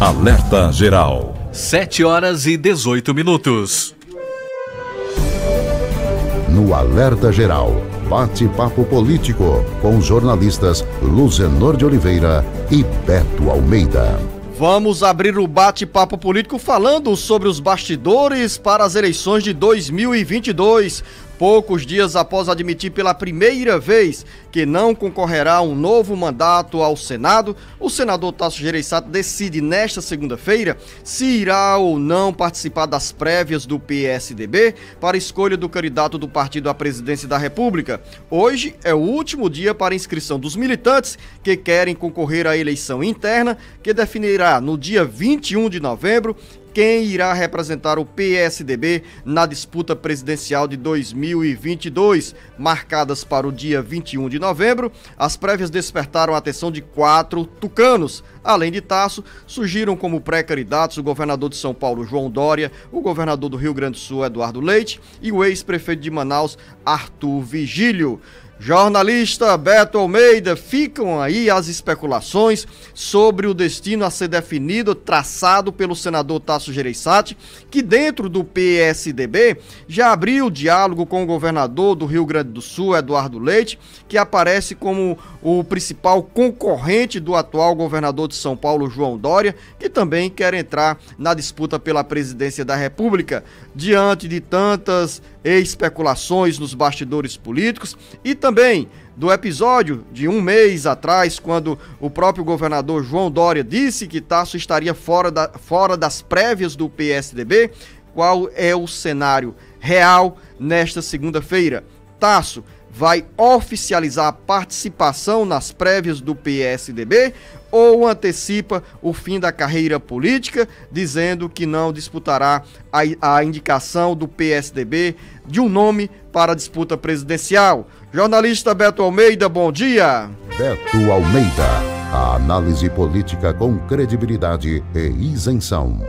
Alerta Geral. 7 horas e 18 minutos. No Alerta Geral, bate-papo político com os jornalistas Luzenor de Oliveira e Beto Almeida. Vamos abrir o bate-papo político falando sobre os bastidores para as eleições de 2022 poucos dias após admitir pela primeira vez que não concorrerá a um novo mandato ao Senado, o senador Tasso Gereissato decide nesta segunda-feira se irá ou não participar das prévias do PSDB para escolha do candidato do partido à presidência da República. Hoje é o último dia para inscrição dos militantes que querem concorrer à eleição interna, que definirá no dia 21 de novembro quem irá representar o PSDB na disputa presidencial de 2022. Marcadas para o dia 21 de novembro, as prévias despertaram a atenção de quatro tucanos. Além de Tasso, surgiram como pré-candidatos o governador de São Paulo, João Dória, o governador do Rio Grande do Sul, Eduardo Leite, e o ex-prefeito de Manaus, Arthur Vigílio. Jornalista Beto Almeida, ficam aí as especulações sobre o destino a ser definido, traçado pelo senador Tasso Gereissati, que dentro do PSDB já abriu diálogo com o governador do Rio Grande do Sul, Eduardo Leite, que aparece como o principal concorrente do atual governador de São Paulo, João Dória, que também quer entrar na disputa pela presidência da República. Diante de tantas especulações nos bastidores políticos e também do episódio de um mês atrás, quando o próprio governador João Dória disse que Tasso estaria fora, da, fora das prévias do PSDB. Qual é o cenário real nesta segunda-feira? Tasso vai oficializar a participação nas prévias do PSDB ou antecipa o fim da carreira política, dizendo que não disputará a, a indicação do PSDB de um nome para a disputa presidencial. Jornalista Beto Almeida, bom dia. Beto Almeida, a análise política com credibilidade e isenção.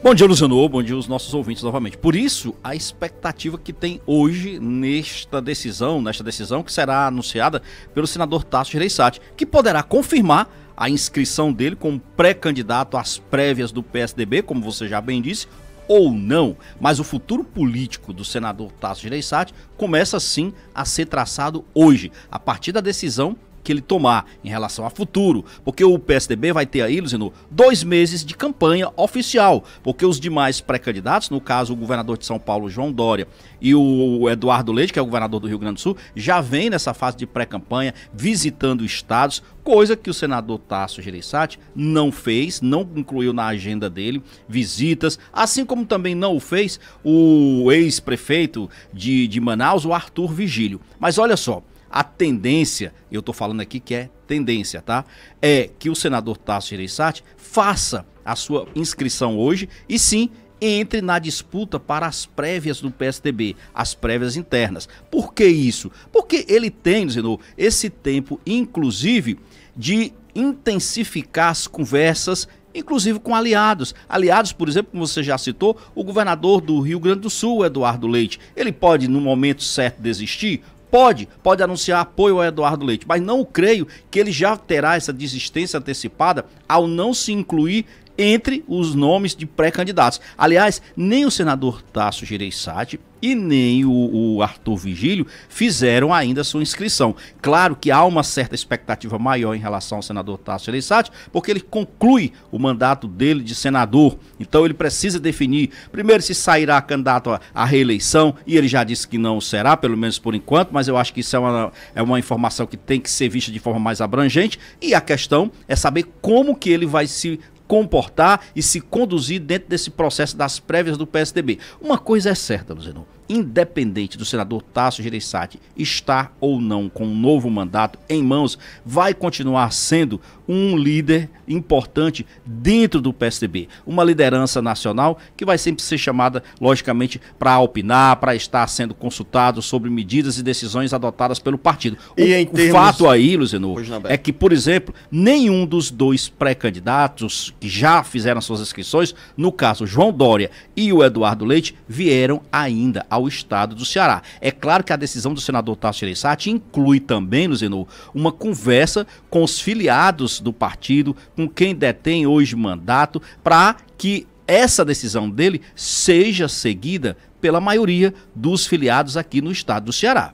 Bom dia, Luciano. Bom dia os nossos ouvintes novamente. Por isso, a expectativa que tem hoje nesta decisão, nesta decisão que será anunciada pelo senador Tasso Gereissati, que poderá confirmar a inscrição dele como pré-candidato às prévias do PSDB, como você já bem disse, ou não. Mas o futuro político do senador Tasso Gereissati começa sim a ser traçado hoje, a partir da decisão que ele tomar em relação a futuro, porque o PSDB vai ter aí, Luzino, dois meses de campanha oficial, porque os demais pré-candidatos, no caso o governador de São Paulo, João Dória, e o Eduardo Leite, que é o governador do Rio Grande do Sul, já vem nessa fase de pré-campanha, visitando estados, coisa que o senador Tasso Gereissati não fez, não incluiu na agenda dele visitas, assim como também não o fez o ex-prefeito de, de Manaus, o Arthur Vigílio. Mas olha só, a tendência, eu estou falando aqui que é tendência, tá? É que o senador Tasso Gereissati faça a sua inscrição hoje e sim entre na disputa para as prévias do PSDB, as prévias internas. Por que isso? Porque ele tem, Zenô, esse tempo, inclusive, de intensificar as conversas, inclusive com aliados. Aliados, por exemplo, como você já citou, o governador do Rio Grande do Sul, Eduardo Leite. Ele pode, no momento certo, desistir? Pode, pode anunciar apoio ao Eduardo Leite, mas não creio que ele já terá essa desistência antecipada ao não se incluir entre os nomes de pré-candidatos. Aliás, nem o senador Tasso Gereissati e nem o, o, Arthur Vigílio fizeram ainda sua inscrição. Claro que há uma certa expectativa maior em relação ao senador Tasso Gereissati, porque ele conclui o mandato dele de senador. Então ele precisa definir, primeiro, se sairá candidato à reeleição, e ele já disse que não será, pelo menos por enquanto, mas eu acho que isso é uma, é uma informação que tem que ser vista de forma mais abrangente. E a questão é saber como que ele vai se comportar e se conduzir dentro desse processo das prévias do PSDB. Uma coisa é certa, Luzenon independente do senador Tasso Gereissati estar ou não com um novo mandato em mãos, vai continuar sendo um líder importante dentro do PSDB. Uma liderança nacional que vai sempre ser chamada, logicamente, para opinar, para estar sendo consultado sobre medidas e decisões adotadas pelo partido. O, e em termos... o fato aí, Luziano, é que, por exemplo, nenhum dos dois pré-candidatos que já fizeram suas inscrições, no caso João Dória e o Eduardo Leite, vieram ainda ao estado do Ceará. É claro que a decisão do senador Tasso Gereissati inclui também, no Zenú, uma conversa com os filiados do partido, com quem detém hoje mandato, para que essa decisão dele seja seguida pela maioria dos filiados aqui no estado do Ceará.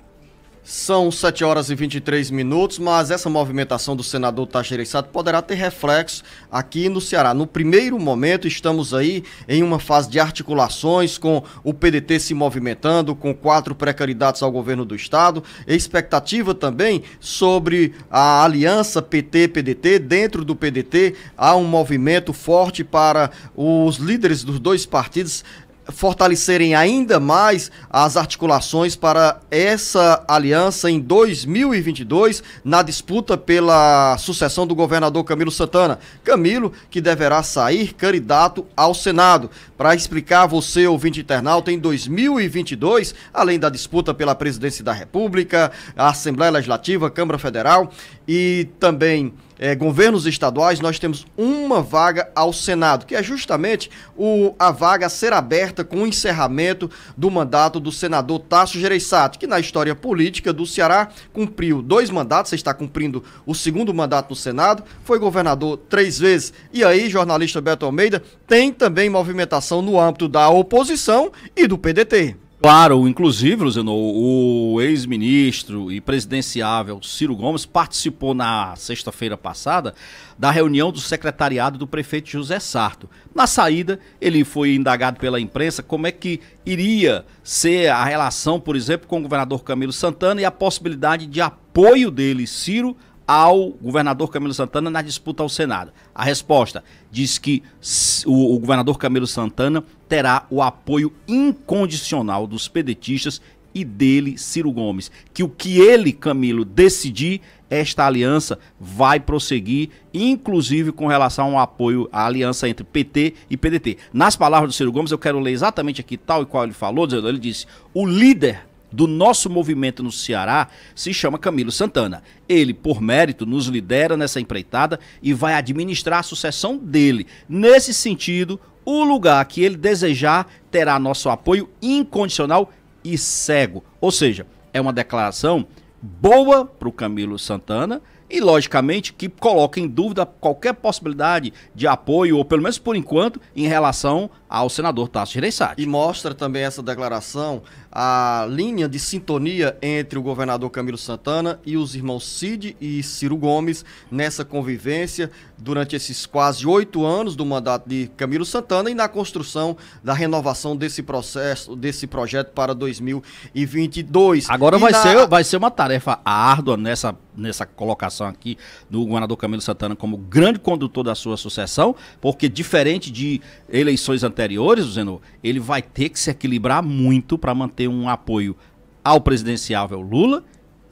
São 7 horas e 23 minutos, mas essa movimentação do senador Teixeira Sato poderá ter reflexo aqui no Ceará. No primeiro momento, estamos aí em uma fase de articulações com o PDT se movimentando, com quatro pré-candidatos ao governo do Estado. Expectativa também sobre a aliança PT-PDT. Dentro do PDT, há um movimento forte para os líderes dos dois partidos fortalecerem ainda mais as articulações para essa aliança em 2022 na disputa pela sucessão do governador Camilo Santana. Camilo que deverá sair candidato ao Senado. Para explicar você, ouvinte internauta, em 2022, além da disputa pela presidência da República, a Assembleia Legislativa, Câmara Federal e também é, governos estaduais, nós temos uma vaga ao Senado, que é justamente o, a vaga a ser aberta com o encerramento do mandato do senador Tasso Gereissato, que na história política do Ceará cumpriu dois mandatos, está cumprindo o segundo mandato no Senado, foi governador três vezes. E aí, jornalista Beto Almeida, tem também movimentação no âmbito da oposição e do PDT. Claro, inclusive, o ex-ministro e presidenciável Ciro Gomes participou na sexta-feira passada da reunião do secretariado do prefeito José Sarto. Na saída, ele foi indagado pela imprensa como é que iria ser a relação, por exemplo, com o governador Camilo Santana e a possibilidade de apoio dele, Ciro, ao governador Camilo Santana na disputa ao Senado? A resposta diz que o, o governador Camilo Santana terá o apoio incondicional dos pedetistas e dele, Ciro Gomes. Que o que ele, Camilo, decidir, esta aliança vai prosseguir, inclusive com relação ao apoio à aliança entre PT e PDT. Nas palavras do Ciro Gomes, eu quero ler exatamente aqui tal e qual ele falou, ele disse: "O líder do nosso movimento no Ceará se chama Camilo Santana. Ele, por mérito, nos lidera nessa empreitada e vai administrar a sucessão dele. Nesse sentido, o lugar que ele desejar terá nosso apoio incondicional e cego. Ou seja, é uma declaração boa para o Camilo Santana e, logicamente, que coloca em dúvida qualquer possibilidade de apoio, ou pelo menos por enquanto, em relação ao senador Tasso Gereissati. E mostra também essa declaração a linha de sintonia entre o governador Camilo Santana e os irmãos Cid e Ciro Gomes nessa convivência durante esses quase oito anos do mandato de Camilo Santana e na construção da renovação desse processo, desse projeto para 2022. Agora vai, na... ser, vai ser uma tarefa árdua nessa, nessa colocação aqui do governador Camilo Santana como grande condutor da sua sucessão, porque diferente de eleições anteriores, Zeno, ele vai ter que se equilibrar muito para manter um apoio ao presidenciável Lula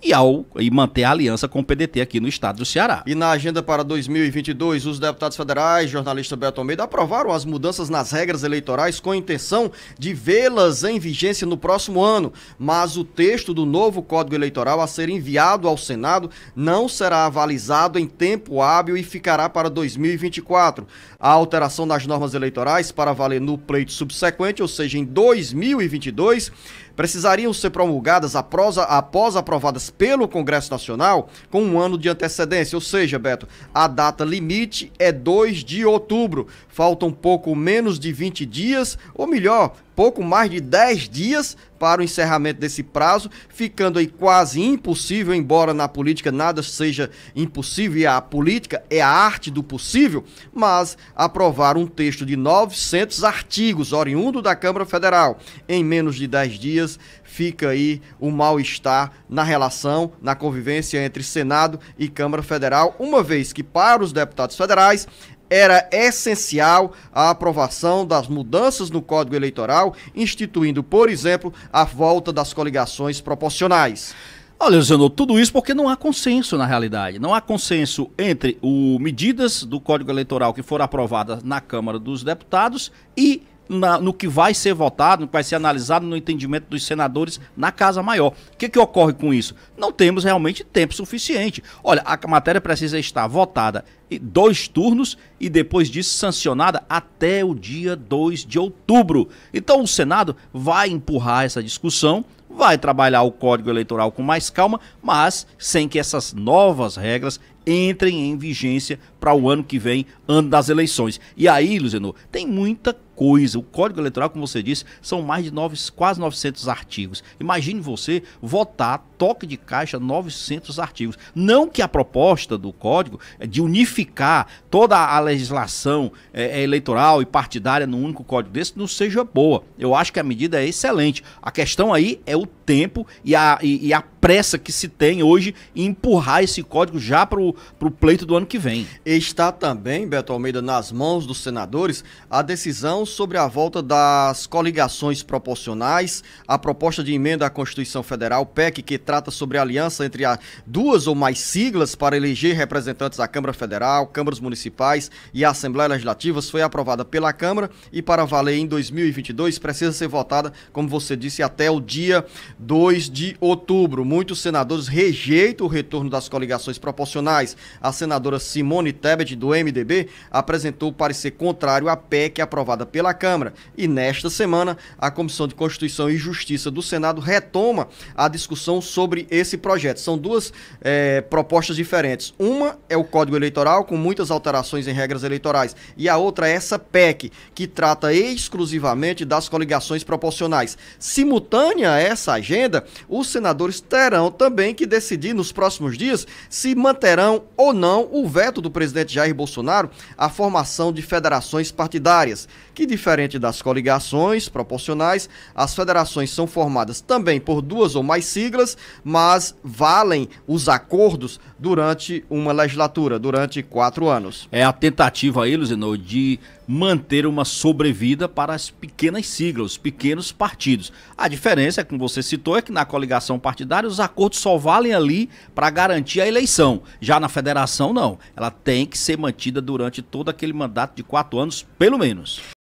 e, ao, e manter a aliança com o PDT aqui no estado do Ceará. E na agenda para 2022, os deputados federais, jornalista Beto Almeida, aprovaram as mudanças nas regras eleitorais com a intenção de vê-las em vigência no próximo ano. Mas o texto do novo Código Eleitoral a ser enviado ao Senado não será avalizado em tempo hábil e ficará para 2024. A alteração das normas eleitorais para valer no pleito subsequente, ou seja, em 2022, precisariam ser promulgadas após, após aprovadas pelo Congresso Nacional com um ano de antecedência. Ou seja, Beto, a data limite é 2 de outubro. Faltam pouco menos de 20 dias, ou melhor, pouco mais de 10 dias para o encerramento desse prazo, ficando aí quase impossível, embora na política nada seja impossível e a política é a arte do possível, mas aprovar um texto de 900 artigos oriundo da Câmara Federal em menos de 10 dias fica aí o mal-estar na relação, na convivência entre Senado e Câmara Federal, uma vez que para os deputados federais era essencial a aprovação das mudanças no Código Eleitoral, instituindo, por exemplo, a volta das coligações proporcionais. Olha, Luciano, tudo isso porque não há consenso na realidade. Não há consenso entre o medidas do Código Eleitoral que foram aprovadas na Câmara dos Deputados e na, no que vai ser votado, no que vai ser analisado no entendimento dos senadores na Casa Maior. O que, que ocorre com isso? Não temos realmente tempo suficiente. Olha, a matéria precisa estar votada em dois turnos e depois disso sancionada até o dia 2 de outubro. Então o Senado vai empurrar essa discussão vai trabalhar o Código Eleitoral com mais calma, mas sem que essas novas regras entrem em vigência para o ano que vem, ano das eleições. E aí, Luzeno, tem muita coisa. O Código Eleitoral, como você disse, são mais de nove, quase 900 artigos. Imagine você votar estoque de caixa 900 artigos. Não que a proposta do código é de unificar toda a legislação é, é, eleitoral e partidária num único código desse não seja boa. Eu acho que a medida é excelente. A questão aí é o tempo e a, e, e a pressa que se tem hoje em empurrar esse código já para o pleito do ano que vem. Está também, Beto Almeida, nas mãos dos senadores a decisão sobre a volta das coligações proporcionais, a proposta de emenda à Constituição Federal, PEC, que traz trata sobre a aliança entre a duas ou mais siglas para eleger representantes à Câmara Federal, câmaras municipais e à Assembleia Legislativa foi aprovada pela Câmara e para valer em 2022 precisa ser votada, como você disse, até o dia 2 de outubro. Muitos senadores rejeitam o retorno das coligações proporcionais. A senadora Simone Tebet do MDB apresentou parecer contrário à PEC aprovada pela Câmara e nesta semana a Comissão de Constituição e Justiça do Senado retoma a discussão sobre sobre esse projeto. São duas é, propostas diferentes. Uma é o Código Eleitoral, com muitas alterações em regras eleitorais, e a outra é essa PEC, que trata exclusivamente das coligações proporcionais. Simultânea a essa agenda, os senadores terão também que decidir nos próximos dias se manterão ou não o veto do presidente Jair Bolsonaro à formação de federações partidárias, que diferente das coligações proporcionais, as federações são formadas também por duas ou mais siglas mas valem os acordos durante uma legislatura, durante quatro anos. É a tentativa aí, Luzinou, de manter uma sobrevida para as pequenas siglas, os pequenos partidos. A diferença, como você citou, é que na coligação partidária os acordos só valem ali para garantir a eleição. Já na federação, não. Ela tem que ser mantida durante todo aquele mandato de quatro anos, pelo menos.